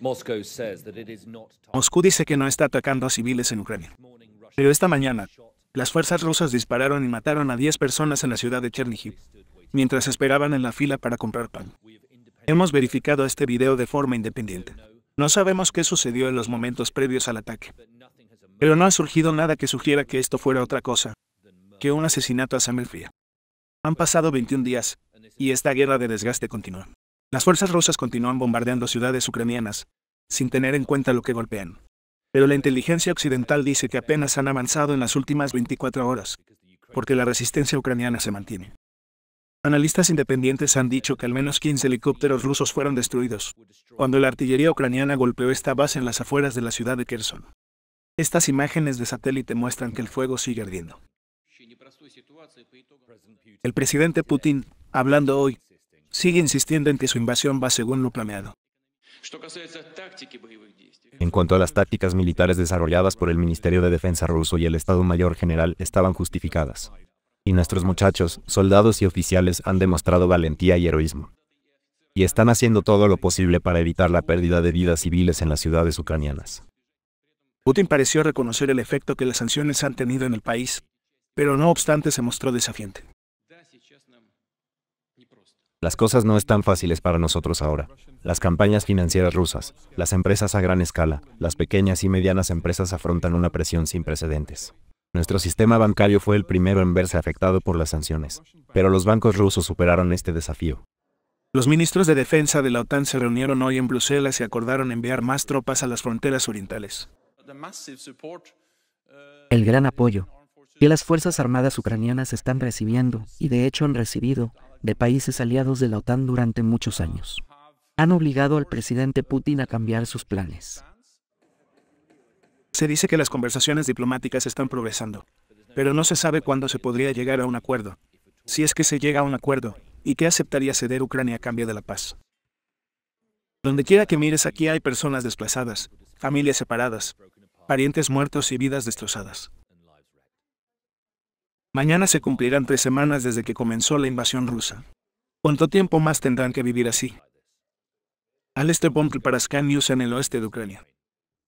Moscú dice que no está atacando a civiles en Ucrania. Pero esta mañana, las fuerzas rusas dispararon y mataron a 10 personas en la ciudad de Chernihiv, mientras esperaban en la fila para comprar pan. Hemos verificado este video de forma independiente. No sabemos qué sucedió en los momentos previos al ataque. Pero no ha surgido nada que sugiera que esto fuera otra cosa que un asesinato a sangre fría. Han pasado 21 días, y esta guerra de desgaste continúa. Las fuerzas rusas continúan bombardeando ciudades ucranianas, sin tener en cuenta lo que golpean. Pero la inteligencia occidental dice que apenas han avanzado en las últimas 24 horas, porque la resistencia ucraniana se mantiene. Analistas independientes han dicho que al menos 15 helicópteros rusos fueron destruidos, cuando la artillería ucraniana golpeó esta base en las afueras de la ciudad de Kherson. Estas imágenes de satélite muestran que el fuego sigue ardiendo. El presidente Putin, hablando hoy, sigue insistiendo en que su invasión va según lo planeado. En cuanto a las tácticas militares desarrolladas por el Ministerio de Defensa ruso y el Estado Mayor General, estaban justificadas. Y nuestros muchachos, soldados y oficiales han demostrado valentía y heroísmo. Y están haciendo todo lo posible para evitar la pérdida de vidas civiles en las ciudades ucranianas. Putin pareció reconocer el efecto que las sanciones han tenido en el país, pero no obstante se mostró desafiante. Las cosas no están fáciles para nosotros ahora. Las campañas financieras rusas, las empresas a gran escala, las pequeñas y medianas empresas afrontan una presión sin precedentes. Nuestro sistema bancario fue el primero en verse afectado por las sanciones, pero los bancos rusos superaron este desafío. Los ministros de defensa de la OTAN se reunieron hoy en Bruselas y acordaron enviar más tropas a las fronteras orientales. El gran apoyo, que las Fuerzas Armadas ucranianas están recibiendo, y de hecho han recibido, de países aliados de la OTAN durante muchos años. Han obligado al presidente Putin a cambiar sus planes. Se dice que las conversaciones diplomáticas están progresando, pero no se sabe cuándo se podría llegar a un acuerdo, si es que se llega a un acuerdo, y qué aceptaría ceder Ucrania a cambio de la paz. Donde quiera que mires aquí hay personas desplazadas, familias separadas, parientes muertos y vidas destrozadas. Mañana se cumplirán tres semanas desde que comenzó la invasión rusa. ¿Cuánto tiempo más tendrán que vivir así? Al este para News en el oeste de Ucrania.